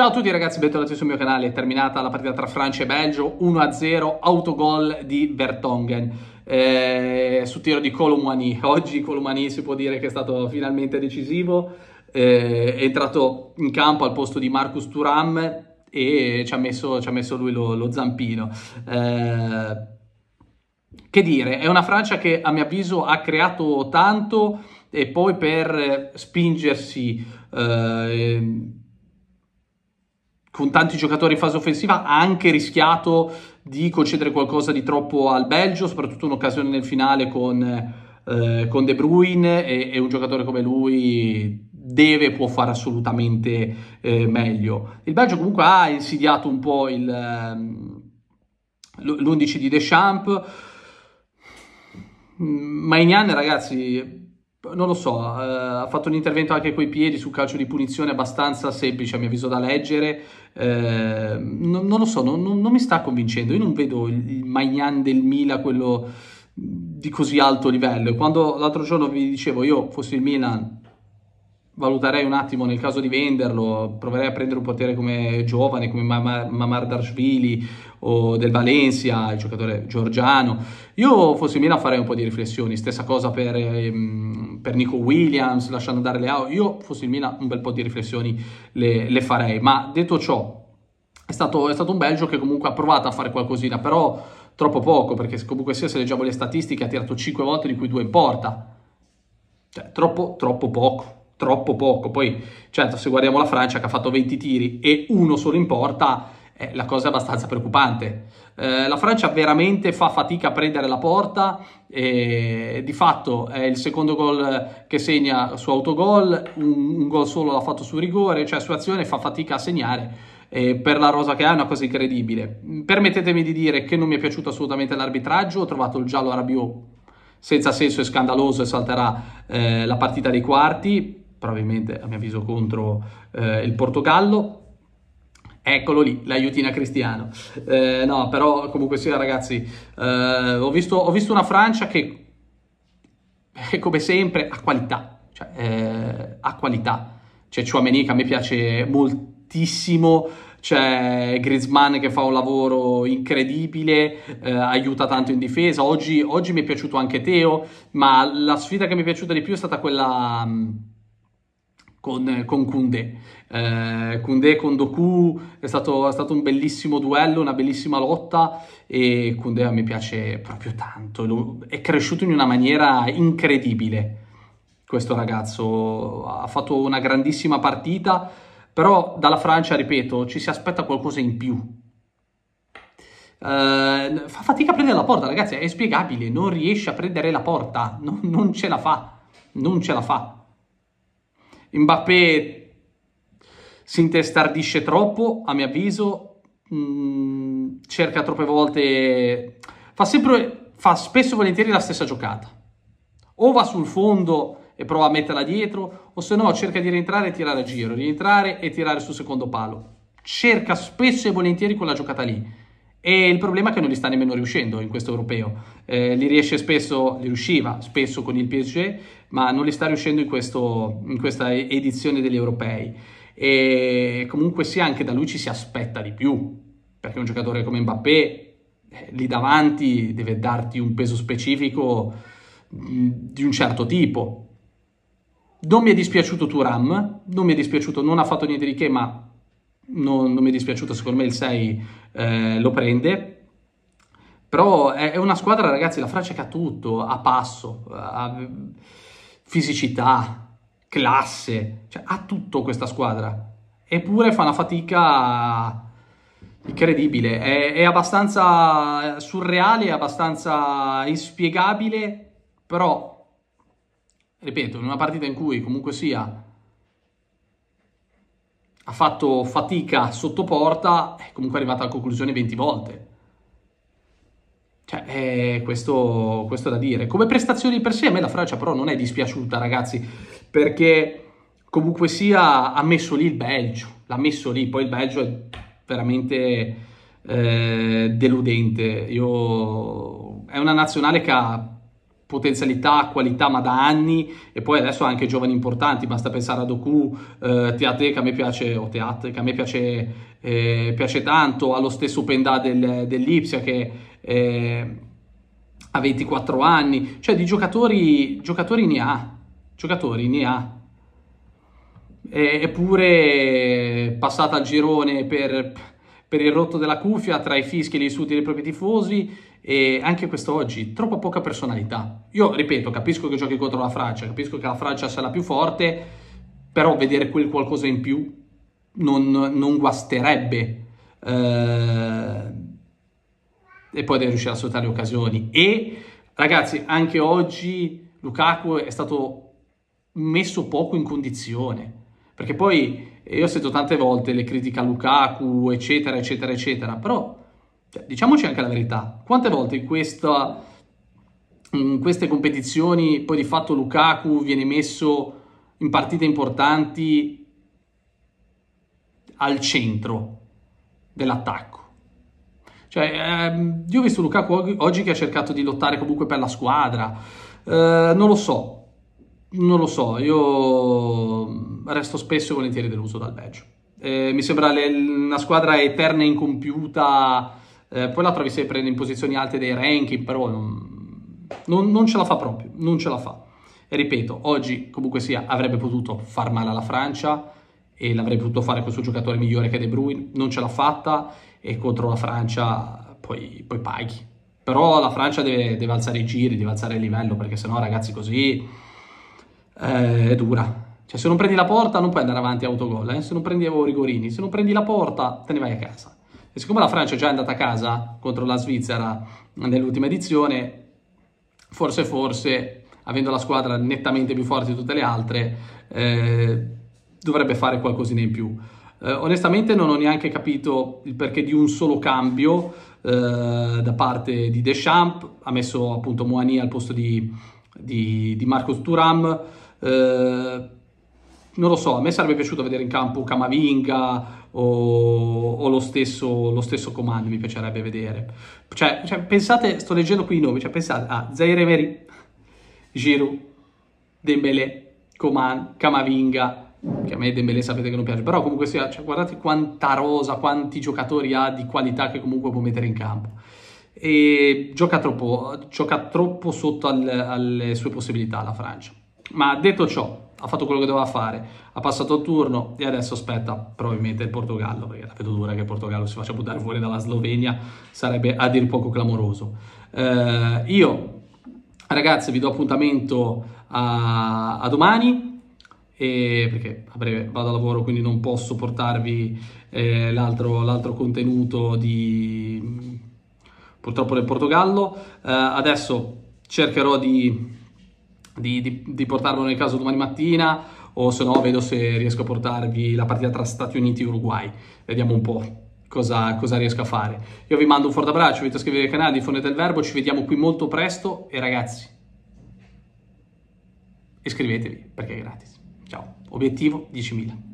Ciao a tutti ragazzi, bentornati sul mio canale. È terminata la partita tra Francia e Belgio, 1-0, autogol di Vertonghen. Eh, su tiro di Colomani. Oggi Colomani si può dire che è stato finalmente decisivo. Eh, è entrato in campo al posto di Marcus Turam e ci ha messo, ci ha messo lui lo, lo zampino. Eh, che dire, è una Francia che a mio avviso ha creato tanto e poi per spingersi eh, con tanti giocatori in fase offensiva, ha anche rischiato di concedere qualcosa di troppo al Belgio, soprattutto un'occasione nel finale con, eh, con De Bruyne e, e, un giocatore come lui deve e può fare assolutamente eh, meglio. Il Belgio comunque ha insidiato un po' il, ehm, l'11 di Deschamps, mm, Maignan ragazzi non lo so, eh, ha fatto un intervento anche coi piedi su calcio di punizione abbastanza semplice a mio avviso da leggere, eh, non, non, lo so, non, non, non, mi sta convincendo, io non vedo il, Magnan del Milan quello di così alto livello, quando l'altro giorno vi dicevo io fossi il Milan valuterei un attimo nel caso di venderlo, proverei a prendere un potere come giovane, come Mamar, Darsvili o del Valencia, il giocatore georgiano. Io fossi Milan farei un po' di riflessioni, stessa cosa per, ehm, per Nico Williams, lasciando andare Leao, io fossi Milan un bel po' di riflessioni le, le farei, ma detto ciò è stato, è stato un Belgio che comunque ha provato a fare qualcosina, però troppo poco, perché comunque sia se leggiamo le statistiche ha tirato 5 volte di cui 2 in porta. Cioè, troppo, troppo poco troppo poco. Poi, certo, se guardiamo la Francia che ha fatto 20 tiri e uno solo in porta, eh, la cosa è abbastanza preoccupante. Eh, la Francia veramente fa fatica a prendere la porta, eh, di fatto è il secondo gol che segna su autogol, un, un gol solo l'ha fatto su rigore, cioè su azione fa fatica a segnare. Eh, per la rosa che ha è una cosa incredibile. Permettetemi di dire che non mi è piaciuto assolutamente l'arbitraggio, ho trovato il giallo a Rabiot senza senso e scandaloso e salterà eh, la partita dei quarti probabilmente a mio avviso contro eh, il Portogallo. Eccolo lì, l'aiutina Cristiano. Eh, no, però comunque sia ragazzi, eh, ho, visto, ho, visto, una Francia che come sempre ha qualità, cioè ha eh, qualità. C'è Chouameni che a me piace moltissimo, c'è Griezmann che fa un lavoro incredibile, eh, aiuta tanto in difesa. Oggi, oggi, mi è piaciuto anche Teo, ma la sfida che mi è piaciuta di più è stata quella... Mh, mm, con, eh, con Koundé. Eh, Koundé con Doku è stato, è stato, un bellissimo duello, una bellissima lotta e Koundé a me piace proprio tanto. È cresciuto in una maniera incredibile questo ragazzo, ha fatto una grandissima partita, però dalla Francia, ripeto, ci si aspetta qualcosa in più. Eh, fa fatica a prendere la porta, ragazzi, è spiegabile, non riesce a prendere la porta, non, non ce la fa, non ce la fa. Mbappé si intestardisce troppo, a mio avviso, mh, mm, cerca troppe volte, fa sempre, fa spesso e volentieri la stessa giocata. O va sul fondo e prova a metterla dietro, o se no cerca di rientrare e tirare a giro, rientrare e tirare sul secondo palo. Cerca spesso e volentieri quella giocata lì. E il problema è che non li sta nemmeno riuscendo in questo europeo. Eh, li riesce spesso, li riusciva spesso con il PSG, ma non li sta riuscendo in, questo, in questa edizione degli europei. E comunque sia, anche da lui ci si aspetta di più, perché un giocatore come Mbappé eh, lì davanti deve darti un peso specifico mm, di un certo tipo. Non mi è dispiaciuto Turam, non mi è dispiaciuto, non ha fatto niente di che, ma non, non mi è dispiaciuto, secondo me il 6 eh, lo prende. Però è, è, una squadra, ragazzi, la Francia che ha tutto, ha passo, ha fisicità, classe, cioè, ha tutto questa squadra. Eppure fa una fatica incredibile, è, è abbastanza surreale, è abbastanza inspiegabile, però, ripeto, in una partita in cui comunque sia ha fatto fatica sotto porta, è comunque arrivata alla conclusione 20 volte. Cioè, eh, questo, questo è da dire. Come prestazioni per sé, a me la Francia però non è dispiaciuta, ragazzi, perché comunque sia ha messo lì il Belgio, l'ha messo lì, poi il Belgio è veramente eh, deludente. Io, è una nazionale che ha potenzialità, qualità, ma da anni, e poi adesso anche giovani importanti, basta pensare a Doku, eh, Teate che a me piace, o Teate che a me piace, eh, piace tanto, allo stesso Pendà del, dell'Ipsia che eh, ha 24 anni, cioè di giocatori, giocatori ne ha, giocatori ne ha. E, eppure passata al girone per per il rotto della cuffia tra i fischi e gli insulti dei propri tifosi e anche questo oggi, troppo poca personalità. Io ripeto, capisco che giochi contro la Francia, capisco che la Francia sarà più forte, però vedere quel qualcosa in più non, non guasterebbe. Eh, e poi deve riuscire a sfruttare le occasioni. E ragazzi, anche oggi Lukaku è stato messo poco in condizione, perché poi io ho sentito tante volte le critiche a Lukaku, eccetera, eccetera, eccetera, però cioè, diciamoci anche la verità, quante volte in, questa, in queste competizioni poi di fatto Lukaku viene messo in partite importanti al centro dell'attacco? Cioè, ehm, io ho visto Lukaku oggi che ha cercato di lottare comunque per la squadra, eh, non lo so, non lo so, io resto spesso e volentieri deluso dal Belgio. Eh, mi sembra le, una squadra eterna e incompiuta, eh, poi la trovi sempre in posizioni alte dei ranking, però non, non, non ce la fa proprio, non ce la fa. E ripeto, oggi comunque sia avrebbe potuto far male alla Francia, e l'avrebbe potuto fare con il suo giocatore migliore che è De Bruyne, non ce l'ha fatta e contro la Francia poi, poi paghi. Però la Francia deve, deve, alzare i giri, deve alzare il livello, perché sennò ragazzi così eh, è dura, cioè, se non prendi la porta, non puoi andare avanti a autogol. Eh? Se non prendi i rigorini, se non prendi la porta, te ne vai a casa. E siccome la Francia è già andata a casa contro la Svizzera nell'ultima edizione, forse, forse, avendo la squadra nettamente più forte di tutte le altre, eh, dovrebbe fare qualcosina in più. Eh, onestamente, non ho neanche capito il perché di un solo cambio eh, da parte di Deschamps. Ha messo appunto Moani al posto di, di, di Marcos Turam eh, non lo so, a me sarebbe piaciuto vedere in campo Camavinga o, o lo, stesso, lo stesso comando, mi piacerebbe vedere. Cioè, cioè, pensate, sto leggendo qui i nomi, cioè, pensate a ah, Zaire Emery, Giroud, Dembélé, Coman, Camavinga, che a me Dembélé sapete che non piace, però comunque sia, cioè, guardate quanta rosa, quanti giocatori ha di qualità che comunque può mettere in campo. E gioca troppo, gioca troppo sotto al, alle sue possibilità la Francia. Ma detto ciò, ha fatto quello che doveva fare, ha passato il turno e adesso aspetta probabilmente il Portogallo, perché la vedo dura che il Portogallo si faccia buttare fuori dalla Slovenia, sarebbe a dir poco clamoroso. Eh, io, ragazzi, vi do appuntamento a, a domani, perché a breve vado a lavoro, quindi non posso portarvi eh, l'altro, l'altro contenuto di purtroppo del Portogallo. Eh, adesso cercherò di di, di, di portarlo nel caso domani mattina o se no vedo se riesco a portarvi la partita tra Stati Uniti e Uruguay. Vediamo un po'. Cosa, cosa, riesco a fare. Io vi mando un forte abbraccio, vi iscrivetevi al canale, diffondete il verbo, ci vediamo qui molto presto e ragazzi, iscrivetevi perché è gratis. Ciao, obiettivo 10.000.